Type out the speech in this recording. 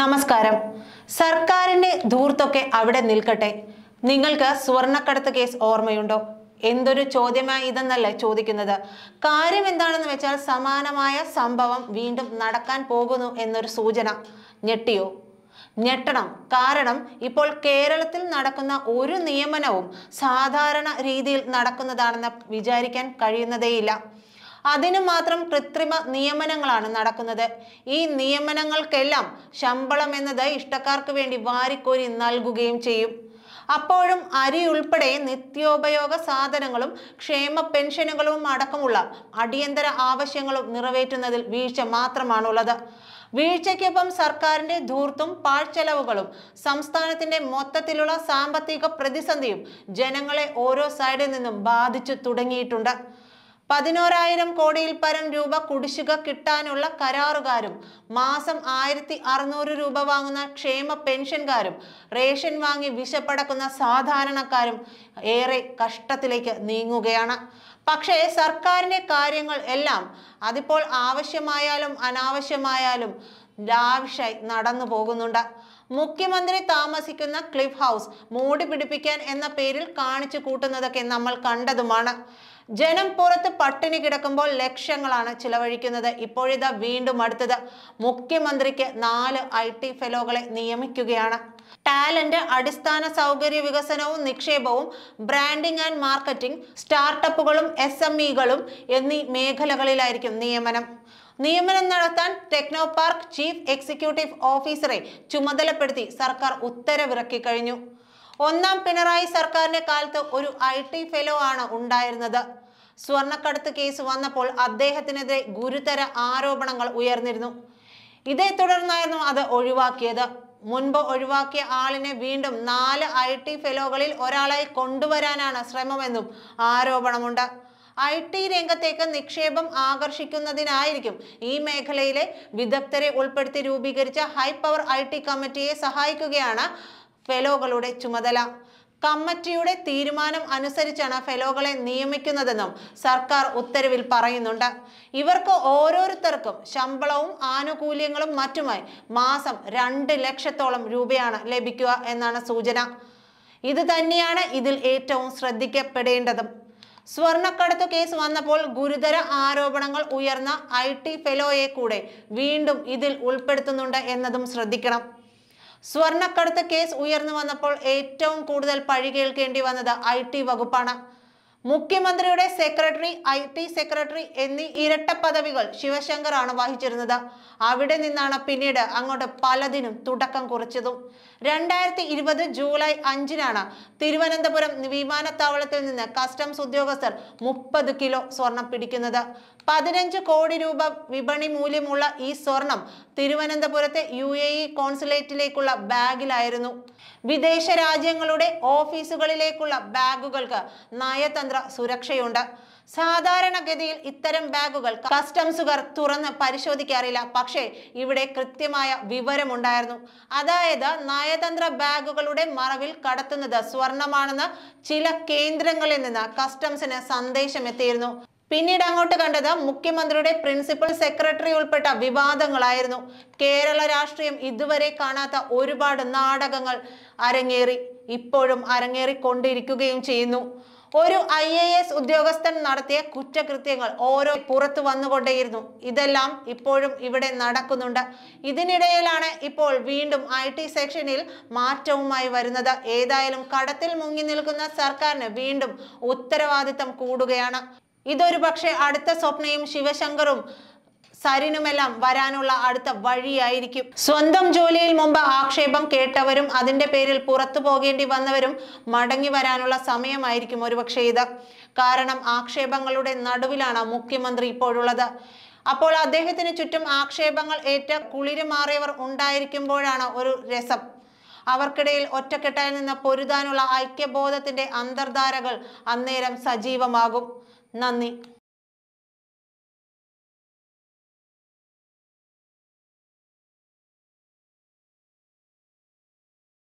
നമസ്കാരം സർക്കാരിന്റെ ധൂർത്തൊക്കെ അവിടെ നിൽക്കട്ടെ നിങ്ങൾക്ക് സ്വർണ്ണക്കടത്ത് കേസ് ഓർമ്മയുണ്ടോ എന്തൊരു ചോദ്യമായി ഇതെന്നല്ലേ ചോദിക്കുന്നത് കാര്യം എന്താണെന്ന് വെച്ചാൽ സമാനമായ സംഭവം വീണ്ടും നടക്കാൻ പോകുന്നു എന്നൊരു സൂചന ഞെട്ടിയോ ഞെട്ടണം കാരണം ഇപ്പോൾ കേരളത്തിൽ നടക്കുന്ന ഒരു നിയമനവും സാധാരണ രീതിയിൽ നടക്കുന്നതാണെന്ന് വിചാരിക്കാൻ കഴിയുന്നതേയില്ല അതിനു മാത്രം കൃത്രിമ നിയമനങ്ങളാണ് നടക്കുന്നത് ഈ നിയമനങ്ങൾക്കെല്ലാം ശമ്പളം എന്നത് ഇഷ്ടക്കാർക്ക് വേണ്ടി വാരിക്കോരി നൽകുകയും ചെയ്യും അപ്പോഴും അരി ഉൾപ്പെടെ നിത്യോപയോഗ സാധനങ്ങളും ക്ഷേമ പെൻഷനുകളും അടക്കമുള്ള അടിയന്തര ആവശ്യങ്ങളും നിറവേറ്റുന്നതിൽ വീഴ്ച മാത്രമാണുള്ളത് വീഴ്ചയ്ക്കൊപ്പം സർക്കാരിന്റെ ധൂർത്തും പാഴ്ചെലവുകളും സംസ്ഥാനത്തിന്റെ മൊത്തത്തിലുള്ള സാമ്പത്തിക പ്രതിസന്ധിയും ജനങ്ങളെ ഓരോ സൈഡിൽ നിന്നും ബാധിച്ചു തുടങ്ങിയിട്ടുണ്ട് പതിനോരായിരം കോടിയിൽ പരം രൂപ കുടിശ്ശിക കിട്ടാനുള്ള കരാറുകാരും മാസം ആയിരത്തി അറുന്നൂറ് രൂപ വാങ്ങുന്ന ക്ഷേമ പെൻഷൻകാരും റേഷൻ വാങ്ങി വിശപ്പടക്കുന്ന സാധാരണക്കാരും ഏറെ കഷ്ടത്തിലേക്ക് നീങ്ങുകയാണ് പക്ഷേ സർക്കാരിൻ്റെ കാര്യങ്ങൾ എല്ലാം അതിപ്പോൾ ആവശ്യമായാലും അനാവശ്യമായാലും ലാവിഷായി നടന്നു പോകുന്നുണ്ട് മുഖ്യമന്ത്രി താമസിക്കുന്ന ക്ലിഫ് ഹൗസ് മൂടി പിടിപ്പിക്കാൻ എന്ന പേരിൽ കാണിച്ചു കൂട്ടുന്നതൊക്കെ നമ്മൾ കണ്ടതുമാണ് ജനം പുറത്ത് പട്ടിണി കിടക്കുമ്പോൾ ലക്ഷങ്ങളാണ് ചിലവഴിക്കുന്നത് ഇപ്പോഴിതാ വീണ്ടും അടുത്തത് മുഖ്യമന്ത്രിക്ക് നാല് ഐ ടി ഫെലോകളെ നിയമിക്കുകയാണ് ടാലന്റ് അടിസ്ഥാന സൗകര്യ വികസനവും നിക്ഷേപവും ബ്രാൻഡിംഗ് ആൻഡ് മാർക്കറ്റിംഗ് സ്റ്റാർട്ടപ്പുകളും എസ് എന്നീ മേഖലകളിലായിരിക്കും നിയമനം നിയമനം നടത്താൻ ടെക്നോ പാർക്ക് ചീഫ് എക്സിക്യൂട്ടീവ് ഓഫീസറെ ചുമതലപ്പെടുത്തി സർക്കാർ ഉത്തരവിറക്കി കഴിഞ്ഞു ഒന്നാം പിണറായി സർക്കാരിന്റെ കാലത്ത് ഒരു ഐ ടി ഫെലോ ആണ് ഉണ്ടായിരുന്നത് സ്വർണ്ണക്കടത്ത് കേസ് വന്നപ്പോൾ അദ്ദേഹത്തിനെതിരെ ഗുരുതര ആരോപണങ്ങൾ ഉയർന്നിരുന്നു ഇതേ തുടർന്നായിരുന്നു അത് ഒഴിവാക്കിയത് മുൻപ് ഒഴിവാക്കിയ ആളിനെ വീണ്ടും നാല് ഐ ടി ഫെലോകളിൽ ഒരാളായി കൊണ്ടുവരാനാണ് ശ്രമമെന്നും ആരോപണമുണ്ട് ഐ ടി രംഗത്തേക്ക് നിക്ഷേപം ആകർഷിക്കുന്നതിനായിരിക്കും ഈ മേഖലയിലെ വിദഗ്ധരെ ഉൾപ്പെടുത്തി രൂപീകരിച്ച ഹൈ പവർ ഐ ടി കമ്മിറ്റിയെ സഹായിക്കുകയാണ് ഫെലോകളുടെ ചുമതല കമ്മിറ്റിയുടെ തീരുമാനം അനുസരിച്ചാണ് ഫെലോകളെ നിയമിക്കുന്നതെന്നും സർക്കാർ ഉത്തരവിൽ പറയുന്നുണ്ട് ഇവർക്ക് ഓരോരുത്തർക്കും ശമ്പളവും ആനുകൂല്യങ്ങളും മറ്റുമായി മാസം രണ്ട് ലക്ഷത്തോളം രൂപയാണ് ലഭിക്കുക എന്നാണ് സൂചന ഇത് തന്നെയാണ് ഇതിൽ ഏറ്റവും ശ്രദ്ധിക്കപ്പെടേണ്ടതും സ്വർണ്ണക്കടത്ത് കേസ് വന്നപ്പോൾ ഗുരുതര ആരോപണങ്ങൾ ഉയർന്ന ഐ ടി ഫെലോയെ കൂടെ വീണ്ടും ഇതിൽ ഉൾപ്പെടുത്തുന്നുണ്ട് എന്നതും ശ്രദ്ധിക്കണം സ്വർണ്ണക്കടത്ത് കേസ് ഉയർന്നു വന്നപ്പോൾ ഏറ്റവും കൂടുതൽ പഴി കേൾക്കേണ്ടി വന്നത് ഐ ടി വകുപ്പാണ് മുഖ്യമന്ത്രിയുടെ സെക്രട്ടറി ഐ ടി സെക്രട്ടറി എന്നീ ഇരട്ട പദവികൾ ആണ് വഹിച്ചിരുന്നത് അവിടെ നിന്നാണ് പിന്നീട് അങ്ങോട്ട് പലതിനും തുടക്കം കുറിച്ചതും രണ്ടായിരത്തി ഇരുപത് ജൂലൈ അഞ്ചിനാണ് തിരുവനന്തപുരം വിമാനത്താവളത്തിൽ നിന്ന് കസ്റ്റംസ് ഉദ്യോഗസ്ഥർ മുപ്പത് കിലോ സ്വർണം പിടിക്കുന്നത് പതിനഞ്ച് കോടി രൂപ വിപണി മൂല്യമുള്ള ഈ സ്വർണം തിരുവനന്തപുരത്തെ യു എ ഇ കോൺസുലേറ്റിലേക്കുള്ള ബാഗിലായിരുന്നു വിദേശ രാജ്യങ്ങളുടെ ഓഫീസുകളിലേക്കുള്ള ബാഗുകൾക്ക് നയതന്ത്ര എത്ര സുരക്ഷയുണ്ട് സാധാരണഗതിയിൽ ഇത്തരം ബാഗുകൾ കസ്റ്റംസുകാർ തുറന്ന് പരിശോധിക്കാറില്ല പക്ഷേ ഇവിടെ കൃത്യമായ വിവരമുണ്ടായിരുന്നു അതായത് നയതന്ത്ര ബാഗുകളുടെ മറവിൽ കടത്തുന്നത് സ്വർണമാണെന്ന് ചില കേന്ദ്രങ്ങളിൽ നിന്ന് കസ്റ്റംസിന് സന്ദേശം എത്തിയിരുന്നു പിന്നീട് അങ്ങോട്ട് കണ്ടത് മുഖ്യമന്ത്രിയുടെ പ്രിൻസിപ്പൽ സെക്രട്ടറി ഉൾപ്പെട്ട വിവാദങ്ങളായിരുന്നു കേരള രാഷ്ട്രീയം ഇതുവരെ കാണാത്ത ഒരുപാട് നാടകങ്ങൾ അരങ്ങേറി ഇപ്പോഴും അരങ്ങേറിക്കൊണ്ടിരിക്കുകയും ചെയ്യുന്നു ഒരു ഐ എ എസ് ഉദ്യോഗസ്ഥൻ നടത്തിയ കുറ്റകൃത്യങ്ങൾ ഓരോ പുറത്തു വന്നുകൊണ്ടേയിരുന്നു ഇതെല്ലാം ഇപ്പോഴും ഇവിടെ നടക്കുന്നുണ്ട് ഇതിനിടയിലാണ് ഇപ്പോൾ വീണ്ടും ഐ ടി സെക്ഷനിൽ മാറ്റവുമായി വരുന്നത് ഏതായാലും കടത്തിൽ മുങ്ങി നിൽക്കുന്ന സർക്കാരിന് വീണ്ടും ഉത്തരവാദിത്തം കൂടുകയാണ് ഇതൊരു പക്ഷേ അടുത്ത സ്വപ്നയും ശിവശങ്കറും സരിനുമെല്ലാം വരാനുള്ള അടുത്ത വഴിയായിരിക്കും സ്വന്തം ജോലിയിൽ മുമ്പ് ആക്ഷേപം കേട്ടവരും അതിന്റെ പേരിൽ പുറത്തു പോകേണ്ടി വന്നവരും മടങ്ങി വരാനുള്ള സമയമായിരിക്കും ഒരുപക്ഷെ ഇത് കാരണം ആക്ഷേപങ്ങളുടെ നടുവിലാണ് മുഖ്യമന്ത്രി ഇപ്പോഴുള്ളത് അപ്പോൾ അദ്ദേഹത്തിന് ചുറ്റും ആക്ഷേപങ്ങൾ ഏറ്റ കുളിരുമാറിയവർ ഉണ്ടായിരിക്കുമ്പോഴാണ് ഒരു രസം അവർക്കിടയിൽ ഒറ്റക്കെട്ടായി നിന്ന് പൊരുതാനുള്ള ഐക്യബോധത്തിന്റെ അന്തർധാരകൾ അന്നേരം സജീവമാകും നന്ദി